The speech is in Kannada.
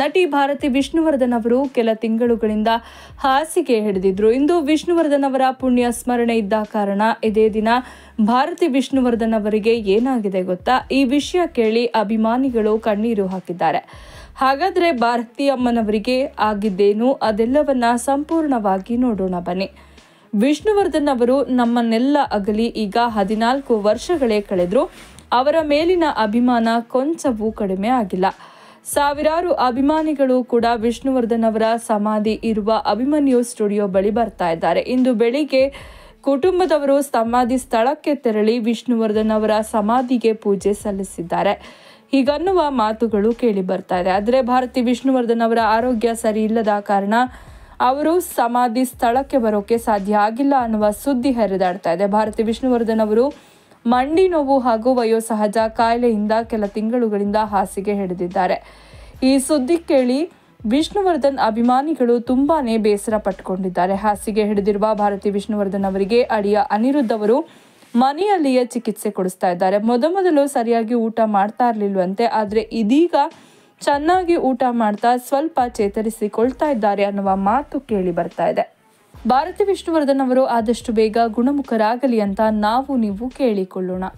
ನಟಿ ಭಾರತಿ ವಿಷ್ಣುವರ್ಧನ್ ಅವರು ಕೆಲ ತಿಂಗಳುಗಳಿಂದ ಹಾಸಿಗೆ ಹಿಡಿದಿದ್ರು ಇಂದು ವಿಷ್ಣುವರ್ಧನ್ ಅವರ ಪುಣ್ಯ ಸ್ಮರಣೆ ಇದ್ದ ಕಾರಣ ಇದೇ ದಿನ ಭಾರತಿ ವಿಷ್ಣುವರ್ಧನ್ ಅವರಿಗೆ ಏನಾಗಿದೆ ಗೊತ್ತಾ ಈ ವಿಷಯ ಕೇಳಿ ಅಭಿಮಾನಿಗಳು ಕಣ್ಣೀರು ಹಾಕಿದ್ದಾರೆ ಹಾಗಾದರೆ ಭಾರತಿ ಅಮ್ಮನವರಿಗೆ ಆಗಿದ್ದೇನು ಅದೆಲ್ಲವನ್ನ ಸಂಪೂರ್ಣವಾಗಿ ನೋಡೋಣ ಬನ್ನಿ ವಿಷ್ಣುವರ್ಧನ್ ಅವರು ನಮ್ಮನ್ನೆಲ್ಲ ಅಗಲಿ ಈಗ ಹದಿನಾಲ್ಕು ವರ್ಷಗಳೇ ಕಳೆದ್ರು ಅವರ ಮೇಲಿನ ಅಭಿಮಾನ ಕೊಂಚವೂ ಕಡಿಮೆ ಆಗಿಲ್ಲ ಸಾವಿರಾರು ಅಭಿಮಾನಿಗಳು ಕೂಡ ವಿಷ್ಣುವರ್ಧನ್ ಅವರ ಸಮಾಧಿ ಇರುವ ಅಭಿಮನ್ಯು ಸ್ಟುಡಿಯೋ ಬಳಿ ಬರ್ತಾ ಇದ್ದಾರೆ ಇಂದು ಬೆಳಿಗ್ಗೆ ಕುಟುಂಬದವರು ಸಮಾಧಿ ಸ್ಥಳಕ್ಕೆ ತೆರಳಿ ವಿಷ್ಣುವರ್ಧನ್ ಅವರ ಸಮಾಧಿಗೆ ಪೂಜೆ ಸಲ್ಲಿಸಿದ್ದಾರೆ ಹೀಗನ್ನುವ ಮಾತುಗಳು ಕೇಳಿ ಬರ್ತಾ ಇದೆ ಆದರೆ ಭಾರತಿ ವಿಷ್ಣುವರ್ಧನ್ ಅವರ ಆರೋಗ್ಯ ಸರಿ ಇಲ್ಲದ ಕಾರಣ ಅವರು ಸಮಾಧಿ ಸ್ಥಳಕ್ಕೆ ಬರೋಕೆ ಸಾಧ್ಯ ಆಗಿಲ್ಲ ಅನ್ನುವ ಸುದ್ದಿ ಹರಿದಾಡ್ತಾ ಇದೆ ಭಾರತಿ ವಿಷ್ಣುವರ್ಧನ್ ಅವರು ಮಂಡಿ ನೋವು ಹಾಗೂ ವಯೋಸಹಜ ಕಾಯಿಲೆಯಿಂದ ಕೆಲ ತಿಂಗಳುಗಳಿಂದ ಹಾಸಿಗೆ ಹಿಡಿದಿದ್ದಾರೆ ಈ ಸುದ್ದಿ ಕೇಳಿ ವಿಷ್ಣುವರ್ಧನ್ ಅಭಿಮಾನಿಗಳು ತುಂಬಾನೇ ಬೇಸರ ಪಟ್ಟುಕೊಂಡಿದ್ದಾರೆ ಹಾಸಿಗೆ ಹಿಡಿದಿರುವ ಭಾರತಿ ವಿಷ್ಣುವರ್ಧನ್ ಅವರಿಗೆ ಅಳಿಯ ಅನಿರುದ್ಧ ಅವರು ಮನೆಯಲ್ಲಿಯೇ ಚಿಕಿತ್ಸೆ ಕೊಡಿಸ್ತಾ ಇದ್ದಾರೆ ಮೊದಮೊದಲು ಸರಿಯಾಗಿ ಊಟ ಮಾಡ್ತಾ ಇರಲಿಲ್ಲವಂತೆ ಆದರೆ ಇದೀಗ ಚೆನ್ನಾಗಿ ಊಟ ಮಾಡ್ತಾ ಸ್ವಲ್ಪ ಚೇತರಿಸಿಕೊಳ್ತಾ ಇದ್ದಾರೆ ಅನ್ನುವ ಮಾತು ಕೇಳಿ ಬರ್ತಾ ಇದೆ ಭಾರತಿ ವಿಷ್ಣುವರ್ಧನ್ ಅವರು ಆದಷ್ಟು ಬೇಗ ಗುಣಮುಖರಾಗಲಿ ಅಂತ ನಾವು ನೀವು ಕೇಳಿಕೊಳ್ಳೋಣ